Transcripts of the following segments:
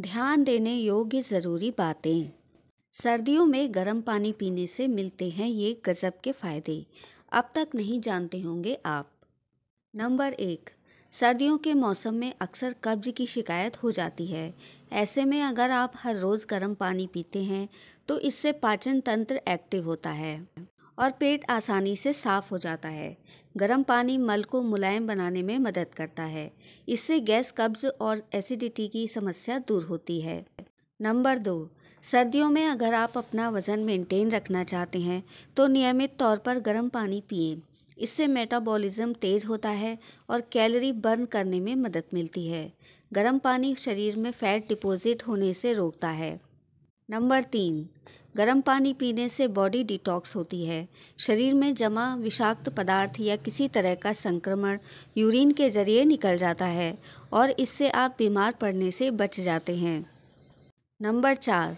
ध्यान देने योग्य ज़रूरी बातें सर्दियों में गर्म पानी पीने से मिलते हैं ये गज़ब के फ़ायदे अब तक नहीं जानते होंगे आप नंबर एक सर्दियों के मौसम में अक्सर कब्ज की शिकायत हो जाती है ऐसे में अगर आप हर रोज़ गर्म पानी पीते हैं तो इससे पाचन तंत्र एक्टिव होता है और पेट आसानी से साफ हो जाता है गर्म पानी मल को मुलायम बनाने में मदद करता है इससे गैस कब्ज और एसिडिटी की समस्या दूर होती है नंबर दो सर्दियों में अगर आप अपना वज़न मेंटेन रखना चाहते हैं तो नियमित तौर पर गर्म पानी पिए इससे मेटाबॉलिज्म तेज़ होता है और कैलोरी बर्न करने में मदद मिलती है गर्म पानी शरीर में फैट डिपॉजिट होने से रोकता है नंबर तीन गर्म पानी पीने से बॉडी डिटॉक्स होती है शरीर में जमा विषाक्त पदार्थ या किसी तरह का संक्रमण यूरिन के जरिए निकल जाता है और इससे आप बीमार पड़ने से बच जाते हैं नंबर चार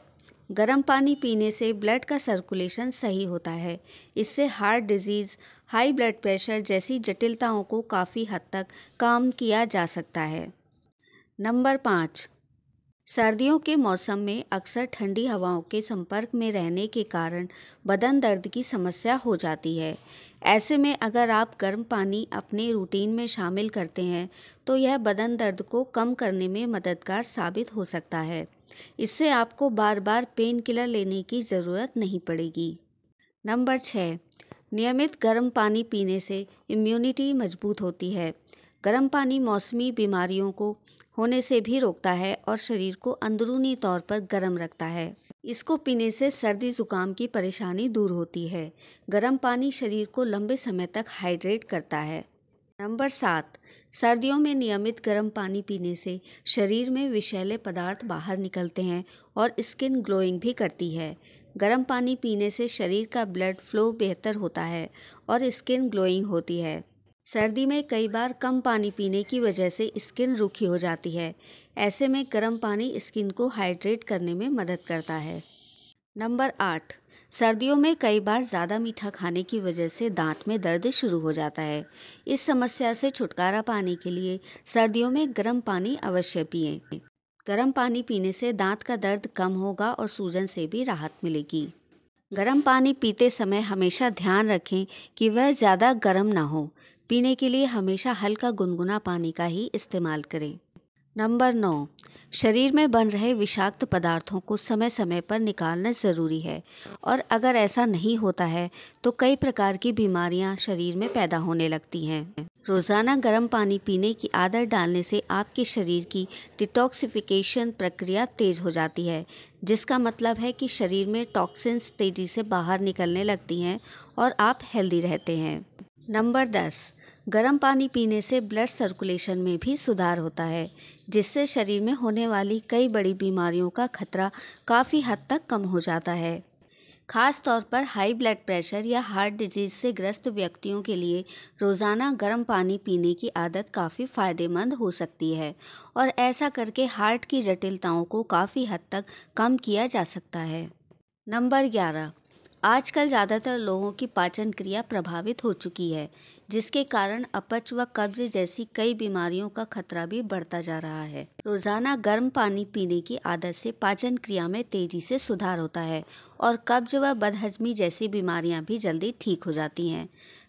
गर्म पानी पीने से ब्लड का सर्कुलेशन सही होता है इससे heart disease high blood pressure जैसी जटिलताओं को काफ़ी हद तक काम किया जा सकता है नंबर पाँच सर्दियों के मौसम में अक्सर ठंडी हवाओं के संपर्क में रहने के कारण बदन दर्द की समस्या हो जाती है ऐसे में अगर आप गर्म पानी अपने रूटीन में शामिल करते हैं तो यह बदन दर्द को कम करने में मददगार साबित हो सकता है इससे आपको बार बार पेन किलर लेने की ज़रूरत नहीं पड़ेगी नंबर छः नियमित गर्म पानी पीने से इम्यूनिटी मजबूत होती है गर्म पानी मौसमी बीमारियों को होने से भी रोकता है और शरीर को अंदरूनी तौर पर गर्म रखता है इसको पीने से सर्दी जुकाम की परेशानी दूर होती है गर्म पानी शरीर को लंबे समय तक हाइड्रेट करता है नंबर सात सर्दियों में नियमित गर्म पानी पीने से शरीर में विषैले पदार्थ बाहर निकलते हैं और स्किन ग्लोइंग भी करती है गर्म पानी पीने से शरीर का ब्लड फ्लो बेहतर होता है और स्किन ग्लोइंग होती है सर्दी में कई बार कम पानी पीने की वजह से स्किन रूखी हो जाती है ऐसे में गर्म पानी स्किन को हाइड्रेट करने में मदद करता है नंबर आठ सर्दियों में कई बार ज़्यादा मीठा खाने की वजह से दांत में दर्द शुरू हो जाता है इस समस्या से छुटकारा पाने के लिए सर्दियों में गर्म पानी अवश्य पिए गर्म पानी पीने से दांत का दर्द कम होगा और सूजन से भी राहत मिलेगी गर्म पानी पीते समय हमेशा ध्यान रखें कि वह ज़्यादा गर्म ना हो पीने के लिए हमेशा हल्का गुनगुना पानी का ही इस्तेमाल करें नंबर नौ शरीर में बन रहे विषाक्त पदार्थों को समय समय पर निकालना ज़रूरी है और अगर ऐसा नहीं होता है तो कई प्रकार की बीमारियां शरीर में पैदा होने लगती हैं रोज़ाना गर्म पानी पीने की आदत डालने से आपके शरीर की डिटॉक्सिफिकेशन प्रक्रिया तेज़ हो जाती है जिसका मतलब है कि शरीर में टॉक्सिन्स तेज़ी से बाहर निकलने लगती हैं और आप हेल्दी रहते हैं नंबर दस गर्म पानी पीने से ब्लड सर्कुलेशन में भी सुधार होता है जिससे शरीर में होने वाली कई बड़ी बीमारियों का खतरा काफ़ी हद तक कम हो जाता है खास तौर पर हाई ब्लड प्रेशर या हार्ट डिजीज से ग्रस्त व्यक्तियों के लिए रोज़ाना गर्म पानी पीने की आदत काफ़ी फ़ायदेमंद हो सकती है और ऐसा करके हार्ट की जटिलताओं को काफ़ी हद तक कम किया जा सकता है नंबर ग्यारह आजकल ज़्यादातर लोगों की पाचन क्रिया प्रभावित हो चुकी है जिसके कारण अपच व कब्ज जैसी कई बीमारियों का खतरा भी बढ़ता जा रहा है रोज़ाना गर्म पानी पीने की आदत से पाचन क्रिया में तेज़ी से सुधार होता है और कब्ज व बदहजमी जैसी बीमारियां भी जल्दी ठीक हो जाती हैं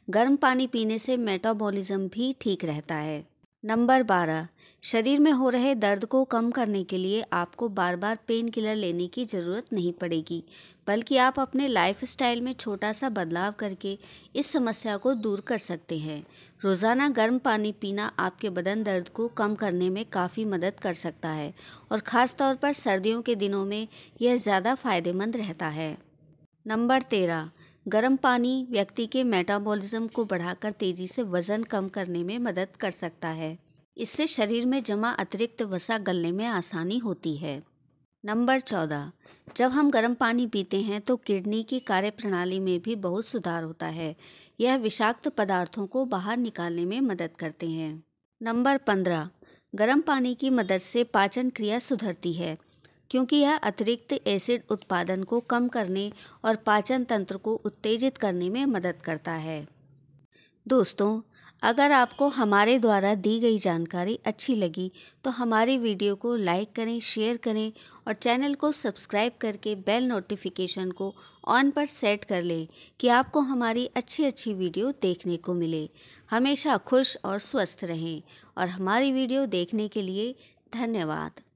गर्म पानी पीने से मेटाबॉलिज्म भी ठीक रहता है नंबर बारह शरीर में हो रहे दर्द को कम करने के लिए आपको बार बार पेन किलर लेने की ज़रूरत नहीं पड़ेगी बल्कि आप अपने लाइफ स्टाइल में छोटा सा बदलाव करके इस समस्या को दूर कर सकते हैं रोज़ाना गर्म पानी पीना आपके बदन दर्द को कम करने में काफ़ी मदद कर सकता है और ख़ास तौर पर सर्दियों के दिनों में यह ज़्यादा फ़ायदेमंद रहता है नंबर तेरह गर्म पानी व्यक्ति के मेटाबॉलिज्म को बढ़ाकर तेजी से वजन कम करने में मदद कर सकता है इससे शरीर में जमा अतिरिक्त वसा गलने में आसानी होती है नंबर चौदह जब हम गर्म पानी पीते हैं तो किडनी की कार्यप्रणाली में भी बहुत सुधार होता है यह विषाक्त पदार्थों को बाहर निकालने में मदद करते हैं नंबर पंद्रह गर्म पानी की मदद से पाचन क्रिया सुधरती है क्योंकि यह अतिरिक्त एसिड उत्पादन को कम करने और पाचन तंत्र को उत्तेजित करने में मदद करता है दोस्तों अगर आपको हमारे द्वारा दी गई जानकारी अच्छी लगी तो हमारी वीडियो को लाइक करें शेयर करें और चैनल को सब्सक्राइब करके बेल नोटिफिकेशन को ऑन पर सेट कर लें कि आपको हमारी अच्छी अच्छी वीडियो देखने को मिले हमेशा खुश और स्वस्थ रहें और हमारी वीडियो देखने के लिए धन्यवाद